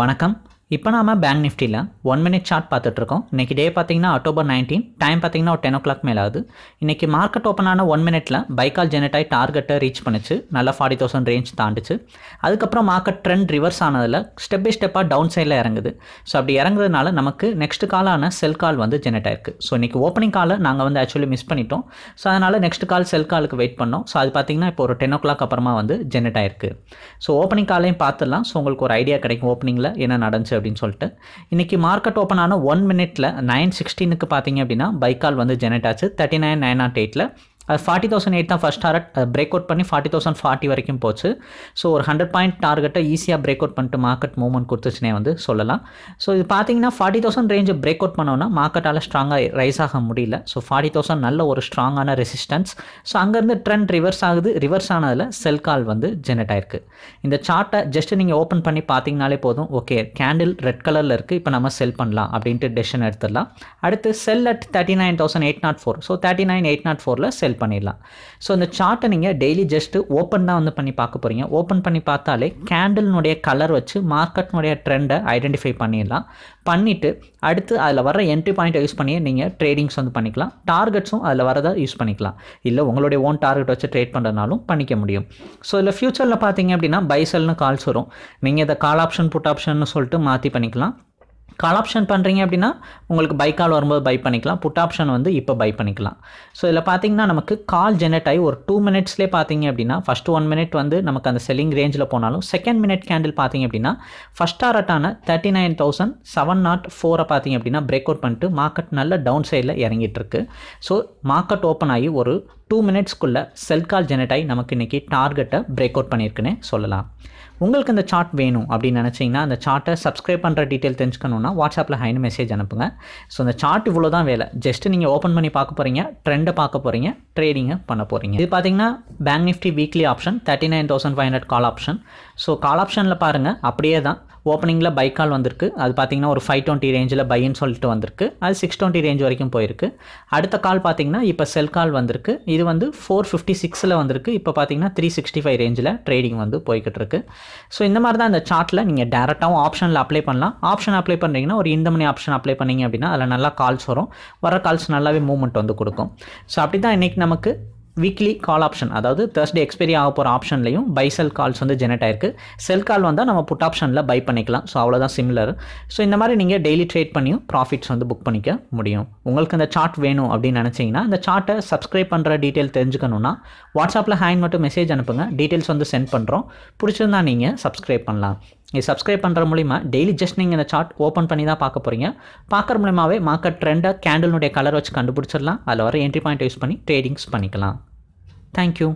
வணக்கம் இப்போ நாம பேங்க் நிஃப்டியில் ஒன் மினிட் சார்ட் பார்த்துட்ருக்கோம் இன்றைக்கி டே பார்த்தீங்கன்னா அக்டோபர் நைன்டீன் டைம் பார்த்தீங்கன்னா ஒரு டென் ஓ கிளாக் மேலே ஆகுது இன்றைக்கி மார்க்கெட் ஓப்பன் ஆன ஒன் மினிட்ல பைக்கால் ஜெனரேட் ஆகி டார்கெட்டை ரீச் பண்ணிச்சு நல்லா ஃபார்ட்டி தௌசண்ட் ரேஞ்ச் தாண்டிச்சு அதுக்கப்புறம் மார்க்கெட் ட்ரெண்ட் ரிவர்ஸ் ஆனதில் ஸ்டெப் பை ஸ்டெப்பாக டவுன் சைடில் இறங்குது ஸோ அப்படி இறங்குறதுனால நமக்கு நெக்ஸ்ட் காலான செல் கால் வந்து ஜெனரேட் ஆயிருக்கு ஸோ இன்றைக்கி ஓப்பனிங் காலை நாங்கள் வந்து ஆக்சுவலி மிஸ் பண்ணிட்டோம் ஸோ அதனால் நெக்ஸ்ட் கால் செல் காலுக்கு வெயிட் பண்ணோம் ஸோ அது பார்த்தீங்கன்னா இப்போ ஒரு டென் ஓ கிளாக் அப்புறமா வந்து ஜெனரேட் ஆயிருக்கு ஸோ ஓப்பனிங் காலையும் பார்த்துடலாம் ஸோ உங்களுக்கு ஒரு ஐடியா கிடைக்கும் ஓப்பனிங்கில் என்ன நடந்துச்சு அப்படின்னு சொல்லிட்டு இன்றைக்கி மார்க்கெட் ஓப்பன் ஆன ஒன் மினிட்ல நைன் சிக்ஸ்டீனுக்கு பார்த்தீங்க அப்படின்னா பைக்கால் வந்து ஜெனரேட் ஆச்சு தேர்ட்டி நைன் நைன் நாட் எயிட்டில் அது ஃபார்ட்டி தௌசண்ட் எயிட் தான் ஃபஸ்ட் டார்கெட் பிரேக் அவுட் பண்ணி ஃபார்ட்டி தௌசண்ட் ஃபார்ட்டி வரைக்கும் போச்சு ஸோ ஒரு ஹண்ட்ரட் பாயிண்ட் டார்கெட்டை ஈஸியாக பிரேக் அவுட் பண்ணிட்டு மார்க்கெட் மூவ்மெண்ட் கொடுத்துச்சுனே வந்து சொல்லலாம் ஸோ இது பார்த்தீங்கன்னா forty thousand range break out பண்ணோன்னா மார்க்கெட்டால் ஸ்ட்ராங்காக ரைஸ் ஆக முடியல ஸோ ஃபார்ட்டி தௌசண்ட் நல்ல ஒரு ஸ்ட்ராங்கான ரெசிஸ்டன்ஸ் ஸோ அங்கேருந்து ட்ரெண்ட் ரிவர்ஸ் ஆகுது ரிவர்ஸ் ஆனதில் செல் கால் வந்து ஜெனரேட் ஆயிருக்கு இந்த சார்ட்டை ஜஸ்ட் நீங்கள் ஓப்பன் பண்ணி பார்த்தீங்கனாலே போதும் ஓகே கேண்டில் ரெட் கலரில் இருக்குது இப்போ நம்ம செல் பண்ணலாம் அப்படின்ட்டு டெசிஷன் எடுத்துடலாம் அடுத்து sell at thirty nine thousand eight naught four so thirty nine eight naught ஃபோரில் செல் செல் பண்ணிடலாம் ஸோ இந்த சார்ட்டை நீங்கள் டெய்லி ஜஸ்ட்டு ஓப்பன் தான் வந்து பண்ணி பார்க்க போகிறீங்க ஓப்பன் பண்ணி பார்த்தாலே கேண்டில்னுடைய கலர் வச்சு மார்க்கெட்னுடைய ட்ரெண்டை ஐடென்டிஃபை பண்ணிடலாம் பண்ணிவிட்டு அடுத்து அதில் வர என்ட்ரி பாயிண்ட்டை யூஸ் பண்ணி நீங்கள் ட்ரேடிங்ஸ் வந்து பண்ணிக்கலாம் டார்கெட்ஸும் அதில் வரதை யூஸ் பண்ணிக்கலாம் இல்லை உங்களுடைய ஓன் டார்கெட் வச்சு ட்ரேட் பண்ணுறதுனாலும் பண்ணிக்க முடியும் ஸோ இதில் ஃப்யூச்சரில் பார்த்தீங்க அப்படின்னா பைசல்னு கால்ஸ் வரும் நீங்கள் இதை கால் ஆப்ஷன் புட் ஆப்ஷன்னு சொல்லிட்டு மாற்றி பண்ணிக்கலாம் கால் ஆப்ஷன் பண்ணுறீங்க அப்படின்னா உங்களுக்கு பை கால் வரும்போது பை பண்ணிக்கலாம் புட் ஆப்ஷன் வந்து இப்போ பை பண்ணிக்கலாம் ஸோ இதில் பார்த்திங்கன்னா நமக்கு கால் ஜெனரேட் ஆகி ஒரு டூ மினிட்ஸ்லேயே பார்த்தீங்க அப்படின்னா ஃபஸ்ட் ஒன் மினிட் வந்து நமக்கு அந்த செல்லிங் ரேஞ்சில் போனாலும் செகண்ட் மினிட் கேண்டில் பார்த்தீங்க அப்படின்னா ஃபஸ்ட் டாரட்டான thirty nine thousand seven naught ஃபோரை பார்த்தீங்க அப்படின்னா பிரேக் அவுட் பண்ணிட்டு மார்க்கெட் நல்ல டவுன் சைடில் இறங்கிட்டு இருக்கு ஸோ மார்க்கெட் ஓப்பன் ஆகி ஒரு டூ மினிட்ஸ்க்குள்ளே செல் கால் ஜெனட் ஆகி நமக்கு இன்றைக்கி டார்கெட்டை பிரேக் அவுட் பண்ணியிருக்குன்னு சொல்லலாம் உங்களுக்கு இந்த சார்ட் வேணும் அப்படின்னு நினச்சிங்கன்னா அந்த சார்ட்டை சப்ஸ்கிரைப் பண்ணுற டீட்டெயில் தெரிஞ்சுக்கணுன்னா வாட்ஸ்அப்பில் ஹைன் மெசேஜ் அனுப்புங்க ஸோ அந்த சார்ட் இவ்வளோ தான் வேலை ஜஸ்ட்டு நீங்கள் ஓப்பன் பண்ணி பார்க்க போகிறீங்க ட்ரெண்டை பார்க்க போகிறீங்க ட்ரேடிங்கை பண்ண போகிறீங்க இது பார்த்தீங்கன்னா Bank Nifty weekly option thirty nine thousand five hundred call option so call ஆப்ஷனில் பாருங்கள் அப்படியே தான் ஓப்பனிங்கில் பை கால் வந்திருக்கு அது பார்த்திங்கன்னா ஒரு ஃபைவ் டுவெண்ட்டி ரேஞ்சில் பைன்னு சொல்லிட்டு வந்திருக்கு அது சிக்ஸ் டுவெண்ட்டி ரேஞ்ச் வரைக்கும் போயிருக்கு அடுத்த கால் பார்த்திங்கன்னா இப்போ செல் கால் வந்திருக்கு இது வந்து ஃபோர் ஃபிஃப்டி சிக்ஸில் வந்திருக்கு இப்போ பார்த்திங்கன்னா த்ரீ சிக்ஸ்டி ஃபைவ் ரேஞ்சில் ட்ரேடிங் வந்து போய்கிட்டு இருக்கு ஸோ இந்த மாதிரி தான் இந்த சார்ட்டில் நீங்கள் டேரெக்டாகவும் ஆப்ஷனில் அப்ளை பண்ணலாம் ஆப்ஷன் அப்ளை பண்ணுறீங்கன்னா ஒரு இந்த மணி ஆப்ஷன் அப்ளை பண்ணிங்க அப்படின்னா அதில் நல்லா கால்ஸ் வரும் வர கால்ஸ் நல்லாவே மூவ்மெண்ட் வந்து கொடுக்கும் ஸோ அப்படி தான் இன்றைக்கி நமக்கு வீக்லி கால் ஆப்ஷன் அதாவது தேர்ஸ்டே எக்ஸ்பைரி ஆக போகிற ஆப்ஷன்லையும் பை செல் கால்ஸ் வந்து ஜெனரேட் ஆயிருக்கு செல் கால் வந்தால் நம்ம புட் ஆப்ஷனில் பை பண்ணிக்கலாம் ஸோ அவ்வளோதான் சிமிலர் ஸோ இந்த மாதிரி நீங்கள் டெய்லி ட்ரேட் பண்ணியும் ப்ராஃபிட்ஸ் வந்து புக் பண்ணிக்க முடியும் உங்களுக்கு இந்த சார்ட் வேணும் அப்படின்னு நினச்சிங்கன்னா இந்த சார்ட்டை சப்ஸ்கிரைப் பண்ணுற டீட்டெயில் தெரிஞ்சுக்கணும்னா வாட்ஸ்அப்பில் ஹேங் மட்டும் மெசேஜ் அனுப்புங்க டீட்டெயில்ஸ் வந்து சென்ட் பண்ணுறோம் பிடிச்சிருந்தா நீங்கள் சப்ஸ்கிரைப் பண்ணலாம் நீங்கள் சப்ஸ்கிரைப் பண்ணுற மூலிமா டெய்லி ஜஸ்ட் நீங்கள் இந்த சார்ட் ஓப்பன் பண்ணி தான் பார்க்க போகிறீங்க பார்க்குற மூலிமாவே மார்க்கெட் ட்ரெண்டாக கேண்டலினுடைய கலர் வச்சு கண்டுபிடிச்சிடலாம் அதில் வர என்ட்ரி பாயிண்ட் யூஸ் பண்ணி ட்ரேடிங்ஸ் பண்ணிக்கலாம் தேங்க்யூ